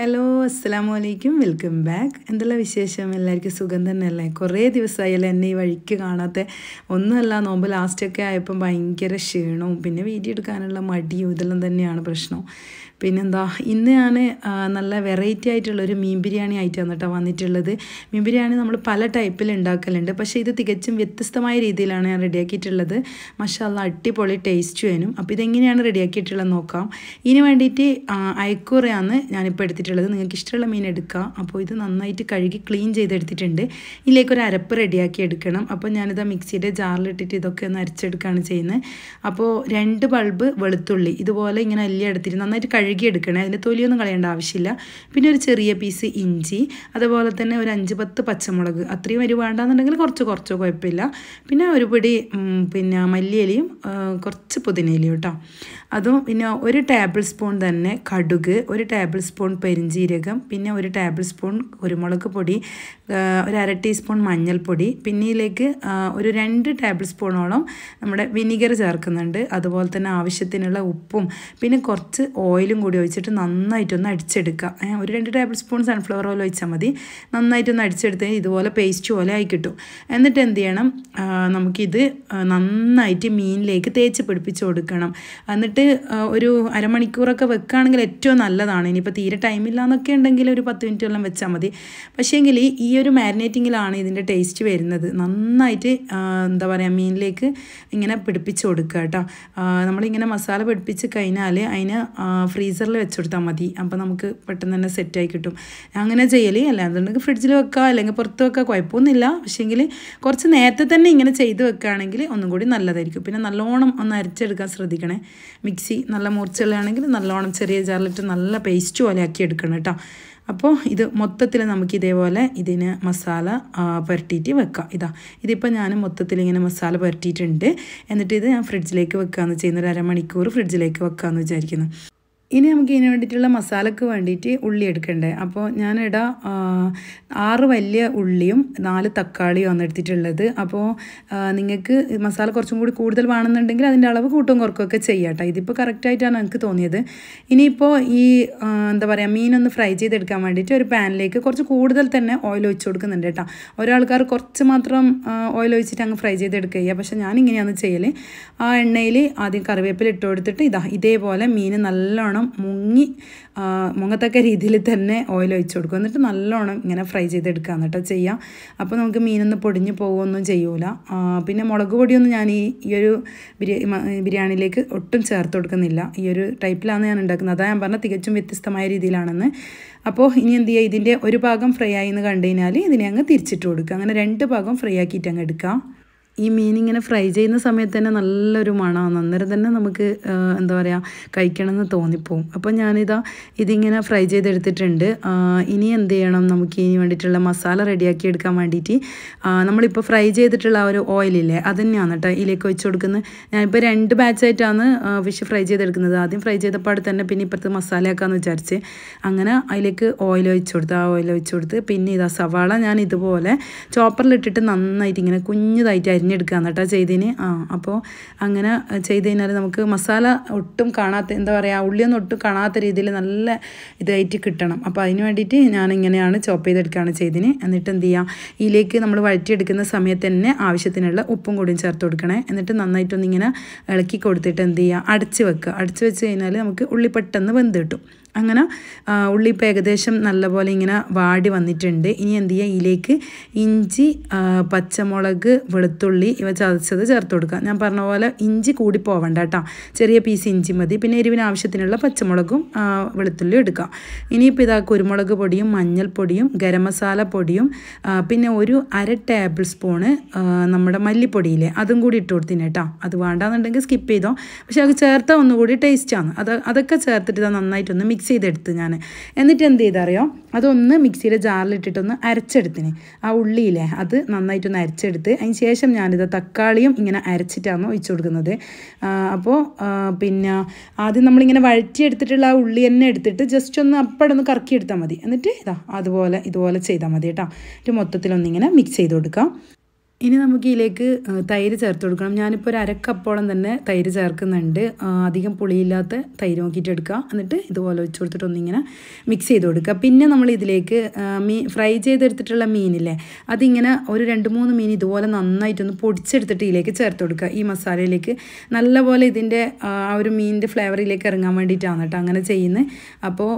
hello അസ്സാം വലൈക്കും welcome back എന്തെല്ലാം വിശേഷം എല്ലാവർക്കും സുഖം തന്നെയല്ലേ കുറേ ദിവസമായാലും എന്നെ ഈ വഴിക്ക് കാണാത്ത ഒന്നുമല്ല നോമ്പ് ലാസ്റ്റൊക്കെ ആയപ്പം ഭയങ്കര ക്ഷീണവും പിന്നെ വീഡിയോ എടുക്കാനുള്ള മടിയും ഇതെല്ലാം തന്നെയാണ് പ്രശ്നം പിന്നെന്താ ഇന്ന് ഞാൻ നല്ല വെറൈറ്റി ആയിട്ടുള്ളൊരു മീൻ ബിരിയാണി ആയിട്ടാണ് കേട്ടോ വന്നിട്ടുള്ളത് മീൻ ബിരിയാണി നമ്മൾ പല ടൈപ്പിൽ ഉണ്ടാക്കലുണ്ട് പക്ഷേ ഇത് തികച്ചും വ്യത്യസ്തമായ രീതിയിലാണ് ഞാൻ റെഡിയാക്കിയിട്ടുള്ളത് മഷാല്ല അടിപൊളി ടേസ്റ്റ് വേനും അപ്പോൾ ഇതെങ്ങനെയാണ് റെഡിയാക്കിയിട്ടുള്ളത് നോക്കാം ഇതിന് വേണ്ടിയിട്ട് അയക്കൂറയാണ് ഞാനിപ്പോൾ എടുത്തിട്ടുള്ളത് നിങ്ങൾക്ക് ഇഷ്ടമുള്ള മീൻ എടുക്കാം അപ്പോൾ ഇത് നന്നായിട്ട് കഴുകി ക്ലീൻ ചെയ്തെടുത്തിട്ടുണ്ട് ഇതിലേക്ക് ഒരു അരപ്പ് റെഡിയാക്കി എടുക്കണം അപ്പോൾ ഞാനിത് മിക്സിയുടെ ജാറിലിട്ടിട്ട് ഇതൊക്കെ ഒന്ന് അരച്ചെടുക്കുകയാണ് ചെയ്യുന്നത് അപ്പോൾ രണ്ട് ബൾബ് വെളുത്തുള്ളി ഇതുപോലെ ഇങ്ങനെ അല്ലി എടുത്തിട്ട് നന്നായിട്ട് കഴുകി കഴുകിയെടുക്കണേ അതിൻ്റെ തൊലിയൊന്നും കളയേണ്ട ആവശ്യമില്ല പിന്നെ ഒരു ചെറിയ പീസ് ഇഞ്ചി അതുപോലെ തന്നെ ഒരു അഞ്ച് പത്ത് പച്ചമുളക് അത്രയും അരി വേണ്ടാന്നുണ്ടെങ്കിൽ കുറച്ച് കുറച്ചോ കുഴപ്പമില്ല പിന്നെ ഒരു പിടി പിന്നെ മല്ലിയിലയും കുറച്ച് പുതിനയിലയും കേട്ടോ അതും പിന്നെ ഒരു ടേബിൾ സ്പൂൺ തന്നെ കടുക് ഒരു ടേബിൾ സ്പൂൺ പെരിഞ്ചീരകം പിന്നെ ഒരു ടേബിൾ സ്പൂൺ കുരുമുളക് പൊടി ഒരു അര ടീസ്പൂൺ മഞ്ഞൾപ്പൊടി പിന്നിലേക്ക് ഒരു രണ്ട് ടേബിൾ സ്പൂണോളം നമ്മുടെ വിനിഗർ ചേർക്കുന്നുണ്ട് അതുപോലെ തന്നെ ആവശ്യത്തിനുള്ള ഉപ്പും പിന്നെ കുറച്ച് ഓയിലും കൂടി ഒഴിച്ചിട്ട് നന്നായിട്ടൊന്ന് അടിച്ചെടുക്കുക ഒരു രണ്ട് ടേബിൾ സ്പൂൺ സൺഫ്ലവർ ഓയിൽ ഒഴിച്ചാൽ മതി നന്നായിട്ടൊന്ന് അടിച്ചെടുത്ത് ഇതുപോലെ പേസ്റ്റ് പോലെ ആയി കിട്ടും എന്നിട്ട് എന്ത് ചെയ്യണം നമുക്കിത് നന്നായിട്ട് മീനിലേക്ക് തേച്ച് പിടിപ്പിച്ച് കൊടുക്കണം എന്നിട്ട് എന്നിട്ട് ഒരു അരമണിക്കൂറൊക്കെ വെക്കുകയാണെങ്കിൽ ഏറ്റവും നല്ലതാണ് ഇനിയിപ്പോൾ തീരെ ടൈമില്ല എന്നൊക്കെ ഉണ്ടെങ്കിൽ ഒരു പത്ത് മിനിറ്റ് വെള്ളം വെച്ചാൽ മതി പക്ഷേങ്കിൽ ഈ ഒരു മാരിനേറ്റിങ്ങിലാണ് ഇതിൻ്റെ ടേസ്റ്റ് വരുന്നത് നന്നായിട്ട് എന്താ പറയുക മീനിലേക്ക് ഇങ്ങനെ പിടിപ്പിച്ച് കൊടുക്കുക കേട്ടോ നമ്മളിങ്ങനെ മസാല പിടിപ്പിച്ച് കഴിഞ്ഞാൽ അതിന് ഫ്രീസറിൽ വെച്ച് കൊടുത്താൽ മതി അപ്പോൾ നമുക്ക് പെട്ടെന്ന് തന്നെ സെറ്റായി കിട്ടും അങ്ങനെ ചെയ്യൽ അല്ലാന്നുണ്ടെങ്കിൽ ഫ്രിഡ്ജിൽ വെക്കുക അല്ലെങ്കിൽ പുറത്ത് വെക്കുക കുഴപ്പമൊന്നുമില്ല പക്ഷേങ്കിൽ കുറച്ച് നേരത്തെ തന്നെ ഇങ്ങനെ ചെയ്ത് വെക്കുകയാണെങ്കിൽ ഒന്നും കൂടി നല്ലതായിരിക്കും പിന്നെ നല്ലോണം ഒന്ന് അരച്ചെടുക്കാൻ ശ്രദ്ധിക്കണേ മിക്സി നല്ല മൂർച്ചയുള്ളതാണെങ്കിൽ നല്ലോണം ചെറിയ ജാറിലിട്ട് നല്ല പേസ്റ്റ് പോലെ ആക്കി എടുക്കണം കേട്ടോ അപ്പോൾ ഇത് മൊത്തത്തിൽ നമുക്ക് ഇതേപോലെ ഇതിന് മസാല പുരട്ടിയിട്ട് വെക്കാം ഇതാ ഇതിപ്പോൾ ഞാൻ മൊത്തത്തിൽ ഇങ്ങനെ മസാല പുരട്ടിയിട്ടുണ്ട് എന്നിട്ട് ഇത് ഞാൻ ഫ്രിഡ്ജിലേക്ക് വെക്കാമെന്ന് ചെയ്യുന്ന ഒരു അരമണിക്കൂർ ഫ്രിഡ്ജിലേക്ക് വെക്കാമെന്ന് വിചാരിക്കുന്നു ഇനി നമുക്ക് ഇതിന് വേണ്ടിയിട്ടുള്ള മസാലക്ക് വേണ്ടിയിട്ട് ഉള്ളി എടുക്കണ്ടേ അപ്പോൾ ഞാനിടാ ആറ് വലിയ ഉള്ളിയും നാല് തക്കാളിയും ആണ് എടുത്തിട്ടുള്ളത് അപ്പോൾ നിങ്ങൾക്ക് മസാല കുറച്ചും കൂടി കൂടുതൽ വേണമെന്നുണ്ടെങ്കിൽ അതിൻ്റെ അളവ് കൂട്ടും കുറക്കുകയൊക്കെ ചെയ്യാം കേട്ടോ ഇതിപ്പോൾ കറക്റ്റായിട്ടാണ് എനിക്ക് തോന്നിയത് ഇനിയിപ്പോൾ ഈ എന്താ പറയുക മീനൊന്ന് ഫ്രൈ ചെയ്തെടുക്കാൻ വേണ്ടിയിട്ട് ഒരു പാനിലേക്ക് കുറച്ച് കൂടുതൽ തന്നെ ഓയിൽ ഒഴിച്ച് കൊടുക്കുന്നുണ്ട് കേട്ടോ ഒരാൾക്കാർ കുറച്ച് മാത്രം ഓയിൽ ഒഴിച്ചിട്ട് അങ്ങ് ഫ്രൈ ചെയ്തെടുക്കുക പക്ഷേ ഞാൻ ഇങ്ങനെയാണ് ചെയ്യൽ ആ എണ്ണയിൽ ആദ്യം കറിവേപ്പില ഇട്ട് കൊടുത്തിട്ട് ഇതാ ഇതേപോലെ മീൻ നല്ലോണം നല്ലോണം മുങ്ങി മുങ്ങത്തക്ക രീതിയിൽ തന്നെ ഓയിൽ ഒഴിച്ച് കൊടുക്കുക എന്നിട്ട് നല്ലോണം ഇങ്ങനെ ഫ്രൈ ചെയ്തെടുക്കുക എന്നിട്ട് ചെയ്യാം അപ്പോൾ നമുക്ക് മീനൊന്ന് പൊടിഞ്ഞ് പോകുമൊന്നും ചെയ്യൂല പിന്നെ മുളക് പൊടിയൊന്നും ഞാൻ ഈ ഈ ഒരു ബിരിയാണിയിലേക്ക് ഒട്ടും ചേർത്ത് കൊടുക്കുന്നില്ല ഈ ഒരു ടൈപ്പിലാണ് ഞാൻ ഉണ്ടാക്കുന്നത് അതാണ് ഞാൻ പറഞ്ഞാൽ തികച്ചും വ്യത്യസ്തമായ രീതിയിലാണെന്ന് അപ്പോൾ ഇനി എന്ത് ചെയ്യുക ഇതിൻ്റെ ഒരു ഭാഗം ഫ്രൈ ആയി എന്ന് കണ്ടു കഴിഞ്ഞാൽ ഇതിനെ അങ്ങ് തിരിച്ചിട്ട് കൊടുക്കുക അങ്ങനെ രണ്ട് ഭാഗം ഫ്രൈ ആക്കിയിട്ട് അങ്ങ് എടുക്കാം ഈ മീൻ ഇങ്ങനെ ഫ്രൈ ചെയ്യുന്ന സമയത്ത് തന്നെ നല്ലൊരു മണമാണ് അന്നേരം തന്നെ നമുക്ക് എന്താ പറയുക എന്ന് തോന്നിപ്പോവും അപ്പോൾ ഞാനിതാ ഇതിങ്ങനെ ഫ്രൈ ചെയ്തെടുത്തിട്ടുണ്ട് ഇനി എന്ത് ചെയ്യണം നമുക്ക് ഇനി വേണ്ടിയിട്ടുള്ള മസാല റെഡിയാക്കി എടുക്കാൻ വേണ്ടിയിട്ട് നമ്മളിപ്പോൾ ഫ്രൈ ചെയ്തിട്ടുള്ള ആ ഒരു ഓയിലില്ലേ അത് തന്നെയാണ് കേട്ടോ ഇതിലേക്ക് വെച്ച് കൊടുക്കുന്നത് ഞാനിപ്പോൾ രണ്ട് ബാച്ചായിട്ടാണ് ഫിഷ് ഫ്രൈ ചെയ്തെടുക്കുന്നത് ആദ്യം ഫ്രൈ ചെയ്തപ്പാട് തന്നെ പിന്നെ ഇപ്പുറത്ത് മസാലയാക്കാമെന്ന് വിചാരിച്ച് അങ്ങനെ അതിലേക്ക് ഓയിൽ ഒഴിച്ചു കൊടുത്ത് ആ ഓയിൽ ഒഴിച്ചു കൊടുത്ത് പിന്നെ ഇതാ സവാള ഞാൻ ഇതുപോലെ ചോപ്പറിലിട്ടിട്ട് നന്നായിട്ട് ഇങ്ങനെ കുഞ്ഞതായിട്ട് അരിഞ്ഞെടുക്കുകയാണ് എന്നിട്ടാണ് ചെയ്തതിന് ആ അപ്പോൾ അങ്ങനെ ചെയ്ത് കഴിഞ്ഞാൽ നമുക്ക് മസാല ഒട്ടും കാണാത്ത എന്താ പറയുക ഉള്ളിയൊന്നും ഒട്ടും കാണാത്ത രീതിയിൽ നല്ല ഇതായിട്ട് കിട്ടണം അപ്പോൾ അതിന് വേണ്ടിയിട്ട് ഞാൻ ഇങ്ങനെയാണ് ചോപ്പ് ചെയ്തെടുക്കുകയാണ് ചെയ്തതിന് എന്നിട്ട് എന്ത് ചെയ്യുക ഇതിലേക്ക് നമ്മൾ വഴറ്റിയെടുക്കുന്ന സമയത്ത് തന്നെ ആവശ്യത്തിനുള്ള ഉപ്പും കൂടിയും ചേർത്ത് കൊടുക്കണേ എന്നിട്ട് നന്നായിട്ടൊന്നിങ്ങനെ ഇളക്കി കൊടുത്തിട്ട് എന്ത് ചെയ്യുക അടച്ച് വെക്കുക അടച്ച് വെച്ച് കഴിഞ്ഞാൽ നമുക്ക് ഉള്ളി പെട്ടെന്ന് വെന്ത് കിട്ടും അങ്ങനെ ഉള്ളി ഇപ്പോൾ ഏകദേശം നല്ലപോലെ ഇങ്ങനെ വാടി വന്നിട്ടുണ്ട് ഇനി എന്ത് ചെയ്യുക ഇതിലേക്ക് ഇഞ്ചി പച്ചമുളക് വെളുത്തുള്ളി ഇവ ചതച്ചത് ചേർത്ത് കൊടുക്കുക ഞാൻ പറഞ്ഞ പോലെ ഇഞ്ചി കൂടി പോവണ്ട കേട്ടോ ചെറിയ പീസ് ഇഞ്ചി മതി പിന്നെ എരിവിന് ആവശ്യത്തിനുള്ള പച്ചമുളകും വെളുത്തുള്ളിയും എടുക്കുക ഇനിയിപ്പോൾ ഇതാ കുരുമുളക് പൊടിയും മഞ്ഞൾപ്പൊടിയും ഗരം മസാല പൊടിയും പിന്നെ ഒരു അര ടേബിൾ സ്പൂണ് നമ്മുടെ മല്ലിപ്പൊടിയില്ലേ അതും കൂടി ഇട്ട് കൊടുത്തിന് കേട്ടോ അത് വേണ്ടാന്നുണ്ടെങ്കിൽ സ്കിപ്പ് ചെയ്തോ പക്ഷേ അത് ചേർത്താൽ ഒന്നുകൂടി ടേസ്റ്റാണ് അത് അതൊക്കെ ചേർത്തിട്ട് ഇതാ നന്നായിട്ടൊന്ന് മിക്സ് മിക്സ് ചെയ്തെടുത്ത് ഞാൻ എന്നിട്ട് എന്ത് ചെയ്തറിയോ അതൊന്ന് മിക്സിയുടെ ജാറിലിട്ടിട്ടൊന്ന് അരച്ചെടുത്തിന് ആ ഉള്ളിയില്ലേ അത് നന്നായിട്ടൊന്ന് അരച്ചെടുത്ത് അതിന് ശേഷം ഞാനിത് തക്കാളിയും ഇങ്ങനെ അരച്ചിട്ടാണ് ഒഴിച്ചു കൊടുക്കുന്നത് അപ്പോൾ പിന്നെ ആദ്യം നമ്മളിങ്ങനെ വഴറ്റിയെടുത്തിട്ടുള്ള ആ ഉള്ളി തന്നെ എടുത്തിട്ട് ജസ്റ്റ് ഒന്ന് അപ്പടൊന്ന് കറക്കി എടുത്താൽ മതി എന്നിട്ട് ഇതാ അതുപോലെ ഇതുപോലെ ചെയ്താൽ മതി കേട്ടോ മൊത്തത്തിലൊന്നിങ്ങനെ മിക്സ് ചെയ്ത് കൊടുക്കാം ഇനി നമുക്ക് ഇതിലേക്ക് തൈര് ചേർത്ത് കൊടുക്കണം ഞാനിപ്പോൾ ഒരു അരക്കപ്പോളം തന്നെ തൈര് ചേർക്കുന്നുണ്ട് അധികം പുളിയില്ലാത്ത തൈര് നോക്കിയിട്ട് എടുക്കുക എന്നിട്ട് ഇതുപോലെ വെച്ച് കൊടുത്തിട്ട് ഒന്നിങ്ങനെ മിക്സ് ചെയ്ത് കൊടുക്കുക പിന്നെ നമ്മൾ ഇതിലേക്ക് മീൻ ഫ്രൈ ചെയ്തെടുത്തിട്ടുള്ള മീനില്ലേ അതിങ്ങനെ ഒരു രണ്ട് മൂന്ന് മീൻ ഇതുപോലെ നന്നായിട്ടൊന്ന് പൊടിച്ചെടുത്തിട്ട് ഇതിലേക്ക് ചേർത്ത് കൊടുക്കുക ഈ മസാലയിലേക്ക് നല്ലപോലെ ഇതിൻ്റെ ആ ഒരു മീനിൻ്റെ ഫ്ലേവറിലേക്ക് ഇറങ്ങാൻ വേണ്ടിയിട്ടാണ് കേട്ടോ അങ്ങനെ ചെയ്യുന്നത് അപ്പോൾ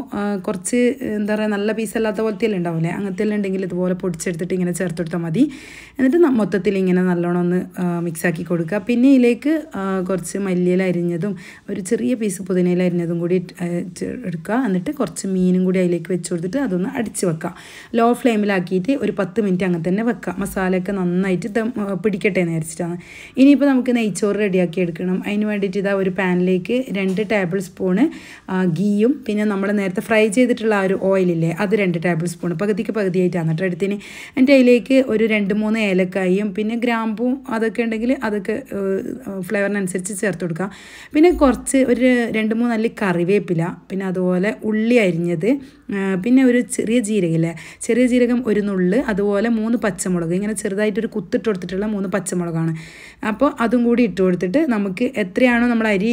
കുറച്ച് എന്താ പറയുക നല്ല പീസല്ലാത്ത പോലത്തെ അല്ലേ ഉണ്ടാവില്ലേ അങ്ങനത്തെ അല്ലെങ്കിൽ ഇതുപോലെ പൊടിച്ചെടുത്തിട്ട് ഇങ്ങനെ ചേർത്ത് കൊടുത്താൽ മതി എന്നിട്ട് മൊത്തത്തിൽ ഇങ്ങനെ നല്ലോണം ഒന്ന് മിക്സാക്കി കൊടുക്കുക പിന്നെ ഇതിലേക്ക് കുറച്ച് മല്ലിയില അരിഞ്ഞതും ഒരു ചെറിയ പീസ് പുതിനയില അരിഞ്ഞതും കൂടി എടുക്കുക എന്നിട്ട് കുറച്ച് മീനും കൂടി അതിലേക്ക് വെച്ച് കൊടുത്തിട്ട് അതൊന്ന് അടിച്ച് വെക്കുക ലോ ഫ്ലെയിമിലാക്കിയിട്ട് ഒരു പത്ത് മിനിറ്റ് അങ്ങനെ തന്നെ വെക്കുക മസാലയൊക്കെ നന്നായിട്ട് പിടിക്കട്ടെ എന്ന് വിചാരിച്ചിട്ടാണ് ഇനിയിപ്പോൾ നമുക്ക് നെയ്ച്ചോറ് റെഡിയാക്കി എടുക്കണം അതിന് വേണ്ടിയിട്ട് ഇതാ ഒരു പാനിലേക്ക് രണ്ട് ടേബിൾ സ്പൂണ് ഗീയും പിന്നെ നമ്മൾ നേരത്തെ ഫ്രൈ ചെയ്തിട്ടുള്ള ആ ഒരു ഓയിലില്ലേ അത് രണ്ട് ടേബിൾ സ്പൂൺ പകുതിക്ക് പകുതിയായിട്ടാണ് കേട്ടോ എടുത്തിന് എൻ്റെ അതിലേക്ക് ഒരു രണ്ട് മൂന്ന് ഏലക്കായി പൊടിയും പിന്നെ ഗ്രാമ്പും അതൊക്കെ ഉണ്ടെങ്കിൽ അതൊക്കെ ഫ്ലേവറിനനുസരിച്ച് ചേർത്ത് കൊടുക്കുക പിന്നെ കുറച്ച് ഒരു രണ്ട് മൂന്ന് അല്ലി കറിവേപ്പില പിന്നെ അതുപോലെ ഉള്ളി അരിഞ്ഞത് പിന്നെ ഒരു ചെറിയ ജീരകമില്ലേ ചെറിയ ജീരകം ഒരു നുള്ള് അതുപോലെ മൂന്ന് പച്ചമുളക് ഇങ്ങനെ ചെറുതായിട്ടൊരു കുത്തിട്ട് കൊടുത്തിട്ടുള്ള മൂന്ന് പച്ചമുളകാണ് അപ്പോൾ അതും കൂടി ഇട്ട് കൊടുത്തിട്ട് നമുക്ക് എത്രയാണോ നമ്മൾ അരി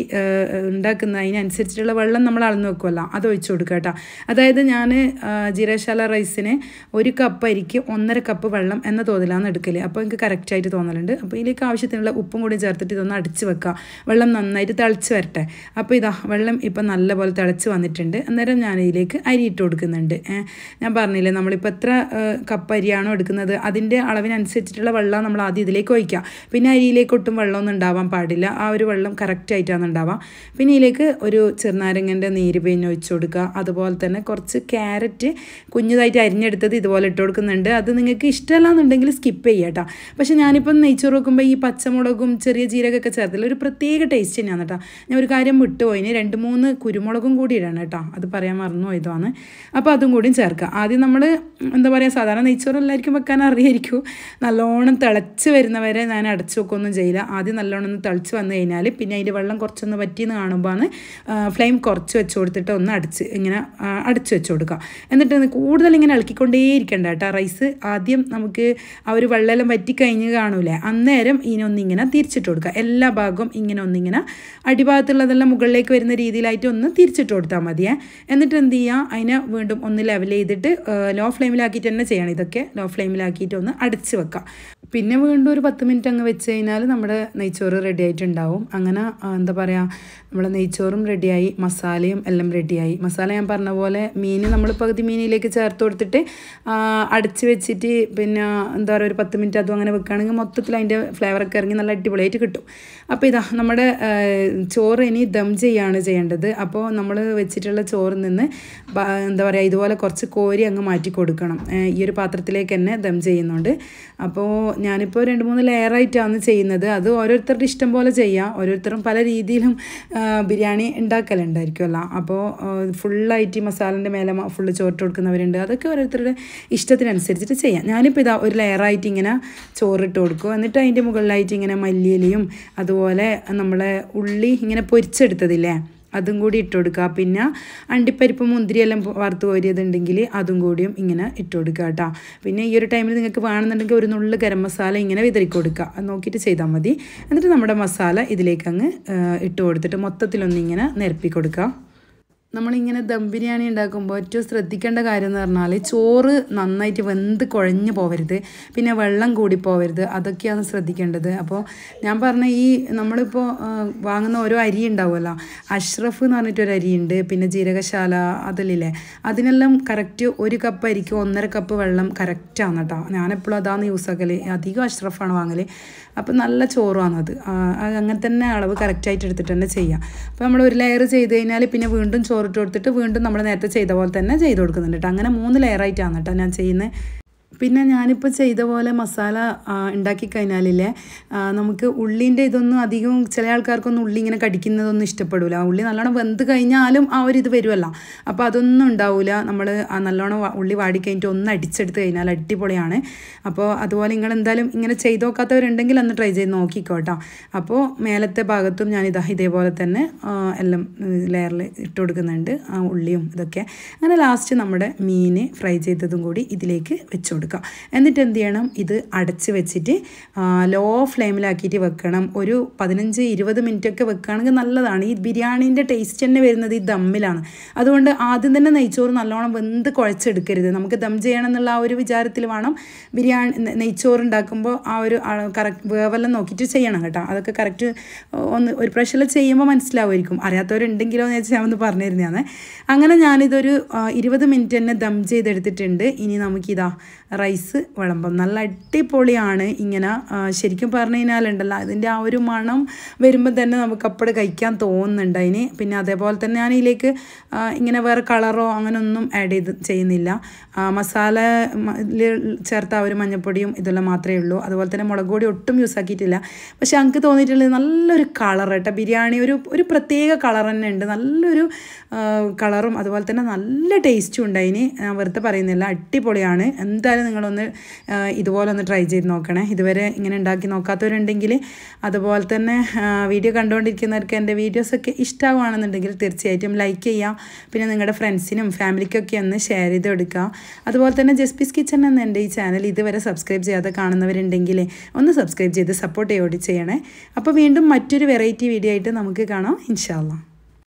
ഉണ്ടാക്കുന്നത് അതിനനുസരിച്ചിട്ടുള്ള വെള്ളം നമ്മൾ അളന്ന് വെക്കുമല്ല അത് ഒഴിച്ചു കൊടുക്കുക കേട്ടോ അതായത് ഞാൻ ജീരശാല റൈസിന് ഒരു കപ്പ് അരിക്ക് ഒന്നര കപ്പ് വെള്ളം എന്ന തോതിലാണ് എടുക്കൽ അപ്പോൾ എനിക്ക് നമുക്ക് കറക്റ്റായിട്ട് തോന്നലുണ്ട് അപ്പോൾ ഇതിലേക്ക് ആവശ്യത്തിനുള്ള ഉപ്പും കൂടി ചേർത്തിട്ട് ഇതൊന്ന് അടിച്ച് വെക്കുക വെള്ളം നന്നായിട്ട് തിളച്ച് വരട്ടെ അപ്പോൾ ഇതാ വെള്ളം ഇപ്പം നല്ലപോലെ തിളച്ച് വന്നിട്ടുണ്ട് അന്നേരം ഞാൻ ഇതിലേക്ക് അരി ഇട്ട് കൊടുക്കുന്നുണ്ട് ഞാൻ പറഞ്ഞില്ലേ നമ്മളിപ്പോൾ എത്ര കപ്പ് അരിയാണോ എടുക്കുന്നത് അതിൻ്റെ അളവിനനുസരിച്ചിട്ടുള്ള വെള്ളം നമ്മൾ ആദ്യം ഇതിലേക്ക് ഒഴിക്കുക പിന്നെ അരിയിലേക്ക് ഒട്ടും വെള്ളമൊന്നും ഉണ്ടാവാൻ പാടില്ല ആ ഒരു വെള്ളം കറക്റ്റായിട്ടാണ് ഉണ്ടാവാം പിന്നെ ഇതിലേക്ക് ഒരു ചെറുനാരങ്ങൻ്റെ നീര് പിഴിഞ്ഞ് ഒഴിച്ചു കൊടുക്കുക അതുപോലെ തന്നെ കുറച്ച് ക്യാരറ്റ് കുഞ്ഞതായിട്ട് അരിഞ്ഞെടുത്തത് ഇതുപോലെ ഇട്ട് കൊടുക്കുന്നുണ്ട് അത് നിങ്ങൾക്ക് ഇഷ്ടമല്ല എന്നുണ്ടെങ്കിൽ സ്കിപ്പ് ചെയ്യാം കേട്ടോ പക്ഷേ ഞാനിപ്പം നെയ്ച്ചോറ് വെക്കുമ്പോൾ ഈ പച്ചമുളകും ചെറിയ ജീരകമൊക്കെ ചേർത്തില്ല ഒരു പ്രത്യേക ടേസ്റ്റ് തന്നെയാണ് കേട്ടോ ഞാൻ ഒരു കാര്യം ഇനി രണ്ട് മൂന്ന് കുരുമുളകും കൂടി ഇടണം കേട്ടോ അത് പറയാൻ മറന്നു പോയതാണ് അപ്പോൾ അതും കൂടിയും ചേർക്കുക ആദ്യം നമ്മൾ എന്താ പറയുക സാധാരണ നെയ്ച്ചോറ് എല്ലാവർക്കും വെക്കാൻ അറിയായിരിക്കും നല്ലോണം തിളച്ച് വരുന്നവരെ ഞാൻ അടച്ചു വെക്കൊന്നും ചെയ്യില്ല ആദ്യം നല്ലോണം ഒന്ന് തിളച്ച് വന്നു കഴിഞ്ഞാൽ പിന്നെ അതിൻ്റെ വെള്ളം കുറച്ചൊന്ന് പറ്റിയെന്ന് കാണുമ്പോഴാണ് ഫ്ലെയിം കുറച്ച് വെച്ച് കൊടുത്തിട്ട് ഒന്ന് അടച്ച് ഇങ്ങനെ അടച്ചു വെച്ച് കൊടുക്കുക എന്നിട്ട് കൂടുതൽ ഇങ്ങനെ ഇളക്കിക്കൊണ്ടേയിരിക്കേണ്ട കേട്ടോ റൈസ് ആദ്യം നമുക്ക് ആ ഒരു വെള്ളം വറ്റി കഴിഞ്ഞ് കാണൂലേ അന്നേരം ഇനൊന്നിങ്ങനെ തിരിച്ചിട്ട് കൊടുക്കുക എല്ലാ ഭാഗവും ഇങ്ങനെ ഒന്നിങ്ങനെ അടിഭാഗത്തുള്ളതെല്ലാം മുകളിലേക്ക് വരുന്ന രീതിയിലായിട്ട് ഒന്ന് തിരിച്ചിട്ട് കൊടുത്താൽ മതിയേ എന്നിട്ട് എന്ത് ചെയ്യുക അതിനെ വീണ്ടും ഒന്ന് ലെവൽ ചെയ്തിട്ട് ലോ ഫ്ലെയിമിലാക്കിയിട്ട് തന്നെ ചെയ്യണം ഇതൊക്കെ ലോ ഫ്ലെയിമിലാക്കിയിട്ട് ഒന്ന് അടച്ച് വെക്കുക പിന്നെ വീണ്ടും ഒരു പത്ത് മിനിറ്റ് അങ്ങ് വെച്ച് കഴിഞ്ഞാൽ നമ്മുടെ നെയ്ച്ചോറ് റെഡി ആയിട്ടുണ്ടാവും അങ്ങനെ എന്താ പറയുക നമ്മുടെ നെയ്ച്ചോറും റെഡിയായി മസാലയും എല്ലാം റെഡിയായി മസാല ഞാൻ പറഞ്ഞ പോലെ മീൻ നമ്മൾ പകുതി മീനിലേക്ക് ചേർത്ത് കൊടുത്തിട്ട് അടച്ച് വെച്ചിട്ട് പിന്നെ എന്താ പറയുക ഒരു പത്ത് മിനിറ്റ് അതും അങ്ങനെ വെക്കുകയാണെങ്കിൽ മൊത്തത്തിൽ അതിൻ്റെ ഫ്ലേവറൊക്കെ ഇറങ്ങി നല്ല അടിപൊളിയായിട്ട് കിട്ടും അപ്പോൾ ഇതാ നമ്മുടെ ചോറ് ഇനി ദം ചെയ്യാണ് ചെയ്യേണ്ടത് അപ്പോൾ നമ്മൾ വെച്ചിട്ടുള്ള ചോറിൽ നിന്ന് എന്താ പറയുക ഇതുപോലെ കുറച്ച് കോരി അങ്ങ് മാറ്റി കൊടുക്കണം ഈ ഒരു പാത്രത്തിലേക്ക് തന്നെ ദം ചെയ്യുന്നുണ്ട് അപ്പോൾ ഞാനിപ്പോൾ രണ്ട് മൂന്ന് ലെയറായിട്ടാണ് ചെയ്യുന്നത് അത് ഓരോരുത്തരുടെ ഇഷ്ടം പോലെ ചെയ്യാം ഓരോരുത്തരും പല രീതിയിലും ബിരിയാണി ഉണ്ടാക്കലുണ്ടായിരിക്കുമല്ലോ അപ്പോൾ ഫുള്ളായിട്ട് മസാലൻ്റെ മേലെ ഫുള്ള് ചോറിട്ട് കൊടുക്കുന്നവരുണ്ട് അതൊക്കെ ഓരോരുത്തരുടെ ഇഷ്ടത്തിനനുസരിച്ചിട്ട് ചെയ്യാം ഞാനിപ്പോൾ ഇതാ ഒരു ലെയറായിട്ട് ഇങ്ങനെ ചോറിട്ട് കൊടുക്കും എന്നിട്ട് അതിൻ്റെ മുകളിലായിട്ട് ഇങ്ങനെ മല്ലിയിലയും അതുപോലെ അതുപോലെ നമ്മളെ ഉള്ളി ഇങ്ങനെ പൊരിച്ചെടുത്തതില്ലേ അതും കൂടി ഇട്ട് കൊടുക്കുക പിന്നെ അണ്ടിപ്പരിപ്പ് മുന്തിരിയെല്ലാം വറുത്ത് കോരിയതുണ്ടെങ്കിൽ അതും കൂടിയും ഇങ്ങനെ ഇട്ട് കൊടുക്കുക കേട്ടോ പിന്നെ ഈ ഒരു ടൈമിൽ നിങ്ങൾക്ക് വേണമെന്നുണ്ടെങ്കിൽ ഒരു നുള്ളു ഗരം മസാല ഇങ്ങനെ വിതറി കൊടുക്കുക നോക്കിയിട്ട് ചെയ്താൽ മതി എന്നിട്ട് നമ്മുടെ മസാല ഇതിലേക്ക് അങ്ങ് ഇട്ട് കൊടുത്തിട്ട് മൊത്തത്തിലൊന്നിങ്ങനെ നിരപ്പിക്കൊടുക്കുക കൊടുക്കുക നമ്മളിങ്ങനെ ദം ബിരിയാണി ഉണ്ടാക്കുമ്പോൾ ഏറ്റവും ശ്രദ്ധിക്കേണ്ട കാര്യം എന്ന് പറഞ്ഞാൽ ചോറ് നന്നായിട്ട് വെന്ത് കുഴഞ്ഞു പോവരുത് പിന്നെ വെള്ളം കൂടി പോവരുത് അതൊക്കെയാണ് ശ്രദ്ധിക്കേണ്ടത് അപ്പോൾ ഞാൻ പറഞ്ഞ ഈ നമ്മളിപ്പോൾ വാങ്ങുന്ന ഓരോ അരി ഉണ്ടാവുമല്ലോ അഷ്റഫ് എന്ന് പറഞ്ഞിട്ടൊരു അരിയുണ്ട് പിന്നെ ജീരകശാല അതിലില്ലേ അതിനെല്ലാം കറക്റ്റ് ഒരു കപ്പ് അരിക്ക് ഒന്നര കപ്പ് വെള്ളം കറക്റ്റാണ് കേട്ടോ ഞാനെപ്പോഴും അതാണ് യൂസ് ആക്കൽ അധികം അഷ്റഫാണ് വാങ്ങൽ അപ്പോൾ നല്ല ചോറാണത് അങ്ങനെ തന്നെ അളവ് കറക്റ്റായിട്ട് എടുത്തിട്ട് തന്നെ ചെയ്യാം അപ്പോൾ നമ്മൾ ഒരു ലെയർ ചെയ്ത് കഴിഞ്ഞാൽ പിന്നെ വീണ്ടും ചോറ് ഇട്ട് കൊടുത്തിട്ട് വീണ്ടും നമ്മൾ നേരത്തെ ചെയ്ത പോലെ തന്നെ ചെയ്ത് കൊടുക്കുന്നുണ്ട് കേട്ടോ അങ്ങനെ മൂന്ന് ലെയറായിട്ടാണ് കേട്ടോ ഞാൻ ചെയ്യുന്നത് പിന്നെ ഞാനിപ്പോൾ ചെയ്ത പോലെ മസാല ഉണ്ടാക്കി കഴിഞ്ഞാലില്ലേ നമുക്ക് ഉള്ളിൻ്റെ ഇതൊന്നും അധികം ചില ആൾക്കാർക്കൊന്നും ഉള്ളി ഇങ്ങനെ കടിക്കുന്നതൊന്നും ഇഷ്ടപ്പെടില്ല ഉള്ളി നല്ലോണം വെന്ത് കഴിഞ്ഞാലും ആ ഒരു ഇത് അപ്പോൾ അതൊന്നും ഉണ്ടാവില്ല നമ്മൾ നല്ലോണം ഉള്ളി വാടി കഴിഞ്ഞിട്ട് ഒന്ന് അടിച്ചെടുത്ത് കഴിഞ്ഞാൽ അടിപൊളിയാണ് അപ്പോൾ അതുപോലെ നിങ്ങൾ എന്തായാലും ഇങ്ങനെ ചെയ്ത് നോക്കാത്തവരുണ്ടെങ്കിൽ അന്ന് ട്രൈ ചെയ്ത് നോക്കിക്കോട്ടോ അപ്പോൾ മേലത്തെ ഭാഗത്തും ഞാൻ ഇതാ ഇതേപോലെ തന്നെ എല്ലാം ലെയറിൽ ഇട്ട് കൊടുക്കുന്നുണ്ട് ആ ഉള്ളിയും ഇതൊക്കെ അങ്ങനെ ലാസ്റ്റ് നമ്മുടെ മീൻ ഫ്രൈ ചെയ്തതും കൂടി ഇതിലേക്ക് വെച്ചു കൊടുക്കുക എന്നിട്ട് എന്ത് ചെയ്യണം ഇത് അടച്ച് വെച്ചിട്ട് ലോ ഫ്ലെയിമിലാക്കിയിട്ട് വെക്കണം ഒരു പതിനഞ്ച് ഇരുപത് മിനിറ്റൊക്കെ വെക്കുകയാണെങ്കിൽ നല്ലതാണ് ഈ ബിരിയാണീൻ്റെ ടേസ്റ്റ് തന്നെ വരുന്നത് ഈ ദമ്മിലാണ് അതുകൊണ്ട് ആദ്യം തന്നെ നെയ്ച്ചോറ് നല്ലോണം വെന്ത് കുഴച്ചെടുക്കരുത് നമുക്ക് ദം ചെയ്യണം എന്നുള്ള ആ ഒരു വിചാരത്തിൽ വേണം ബിരിയാണി നെയ്ച്ചോറ് ഉണ്ടാക്കുമ്പോൾ ആ ഒരു കറക്റ്റ് വേവെല്ലാം നോക്കിയിട്ട് ചെയ്യണം കേട്ടോ അതൊക്കെ കറക്റ്റ് ഒന്ന് ഒരു പ്രഷറിൽ ചെയ്യുമ്പോൾ മനസ്സിലാവുമായിരിക്കും അറിയാത്തവരുണ്ടെങ്കിലോ എന്ന് വെച്ചാൽ ഒന്ന് പറഞ്ഞിരുന്നതാണ് അങ്ങനെ ഞാനിതൊരു ഇരുപത് മിനിറ്റ് തന്നെ ദം ചെയ്തെടുത്തിട്ടുണ്ട് ഇനി നമുക്കിതാ റൈസ് വിളമ്പം നല്ല അടിപൊളിയാണ് ഇങ്ങനെ ശരിക്കും പറഞ്ഞു കഴിഞ്ഞാലുണ്ടല്ലോ അതിൻ്റെ ആ ഒരു മണം വരുമ്പോൾ തന്നെ നമുക്ക് അപ്പോഴ് കഴിക്കാൻ തോന്നുന്നുണ്ട് അതിന് പിന്നെ അതേപോലെ തന്നെ ഞാൻ ഇതിലേക്ക് ഇങ്ങനെ വേറെ കളറോ അങ്ങനെ ഒന്നും ആഡ് ചെയ്ത് ചെയ്യുന്നില്ല മസാല ചേർത്ത ഒരു മഞ്ഞപ്പൊടിയും ഇതെല്ലാം മാത്രമേ ഉള്ളൂ അതുപോലെ തന്നെ മുളക് പൊടി ഒട്ടും യൂസ് ആക്കിയിട്ടില്ല പക്ഷേ എനിക്ക് തോന്നിയിട്ടുള്ളത് നല്ലൊരു കളർ കേട്ടോ ബിരിയാണി ഒരു ഒരു പ്രത്യേക കളർ തന്നെ ഉണ്ട് നല്ലൊരു കളറും അതുപോലെ തന്നെ നല്ല ടേസ്റ്റും ഉണ്ട് അതിന് ഞാൻ വെറുതെ പറയുന്നില്ല അടിപൊളിയാണ് എന്തായാലും എന്തായാലും നിങ്ങളൊന്ന് ഇതുപോലെ ഒന്ന് ട്രൈ ചെയ്ത് നോക്കണേ ഇതുവരെ ഇങ്ങനെ ഉണ്ടാക്കി നോക്കാത്തവരുണ്ടെങ്കിൽ അതുപോലെ തന്നെ വീഡിയോ കണ്ടുകൊണ്ടിരിക്കുന്നവർക്ക് എൻ്റെ വീഡിയോസൊക്കെ ഇഷ്ടമാണെന്നുണ്ടെങ്കിൽ തീർച്ചയായിട്ടും ലൈക്ക് ചെയ്യാം പിന്നെ നിങ്ങളുടെ ഫ്രണ്ട്സിനും ഫാമിലിക്കൊക്കെ ഒന്ന് ഷെയർ ചെയ്ത് കൊടുക്കുക അതുപോലെ തന്നെ ജസ്പീസ് കിച്ചൺ എന്ന എൻ്റെ ഈ ചാനൽ ഇതുവരെ സബ്സ്ക്രൈബ് ചെയ്യാതെ കാണുന്നവരുണ്ടെങ്കിൽ ഒന്ന് സബ്സ്ക്രൈബ് ചെയ്ത് സപ്പോർട്ട് ചെയ്യോട് ചെയ്യണേ അപ്പോൾ വീണ്ടും മറ്റൊരു വെറൈറ്റി വീഡിയോ ആയിട്ട് നമുക്ക് കാണാം ഇൻഷാല്ലാം